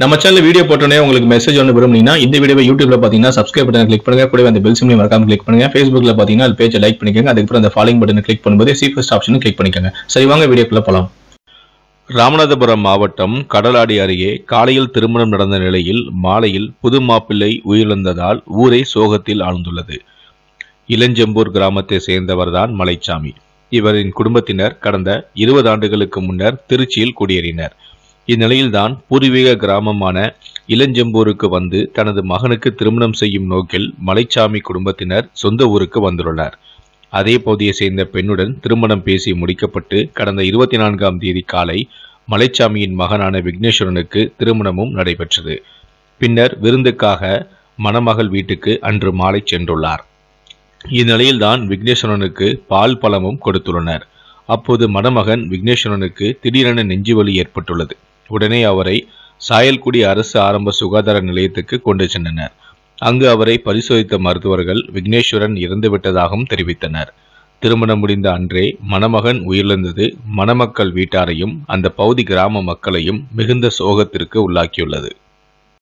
நம்ம channel video போட்டோன்னே உங்களுக்கு மெசேஜ் ஒன்று விரும்புனீங்கன்னா இந்த வீடியோ யூடியூப்ல பார்த்தீங்கன்னா சப்ஸ்கிரைப் பட்டன் கிளிக் பண்ணுங்க கூட அந்த பெல் சிம்லையும் மறக்காம கிளிக் பண்ணுங்க ஃபேஸ்புக்ல பார்த்தீங்கன்னா அது பேஜை லைக் பண்ணிக்கோங்க அதுக்கப்புறம் அந்த ஃபாலோ பட்டன் கிளிக் பண்ணும்போது சி ஃபர்ஸ்ட் ஆப்ஷனும் கிளிக் பண்ணிக்கோங்க சரி வாங்க வீடியோக்குள்ள போலாம் ராமநாதபுரம் மாவட்டம் கடலாடி அருகே காலையில் திருமணம் நடந்த நிலையில் மாலையில் புது மாப்பிள்ளை உயிரிழந்ததால் ஊரை சோகத்தில் ஆழ்ந்துள்ளது இளஞ்செம்பூர் கிராமத்தை சேர்ந்தவர்தான் மலைச்சாமி இவரின் குடும்பத்தினர் கடந்த இருபது ஆண்டுகளுக்கு முன்னர் திருச்சியில் குடியேறினர் இந்நிலையில்தான் பூர்வீக கிராமமான இளஞ்செம்பூருக்கு வந்து தனது மகனுக்கு திருமணம் செய்யும் நோக்கில் மலைச்சாமி குடும்பத்தினர் சொந்த ஊருக்கு வந்துள்ளனர் அதே பகுதியை சேர்ந்த பெண்ணுடன் திருமணம் பேசி முடிக்கப்பட்டு கடந்த இருபத்தி நான்காம் தேதி காலை மலைச்சாமியின் மகனான விக்னேஸ்வரனுக்கு திருமணமும் நடைபெற்றது பின்னர் விருந்துக்காக மணமகள் வீட்டுக்கு அன்று மாலை சென்றுள்ளார் இந்நிலையில்தான் விக்னேஸ்வரனுக்கு பால் பழமும் கொடுத்துள்ளனர் அப்போது மணமகன் விக்னேஸ்வரனுக்கு திடீரென நெஞ்சுவலி ஏற்பட்டுள்ளது உடனே அவரை சாயல்குடி அரசு ஆரம்ப சுகாதார நிலையத்துக்கு கொண்டு சென்றனர் அங்கு அவரை பரிசோதித்த மருத்துவர்கள் விக்னேஸ்வரன் இறந்துவிட்டதாகவும் தெரிவித்தனர் திருமணம் முடிந்த அன்றே மணமகன் உயிரிழந்தது மணமக்கள் வீட்டாரையும் அந்த பகுதி கிராம மக்களையும் மிகுந்த சோகத்திற்கு உள்ளாக்கியுள்ளது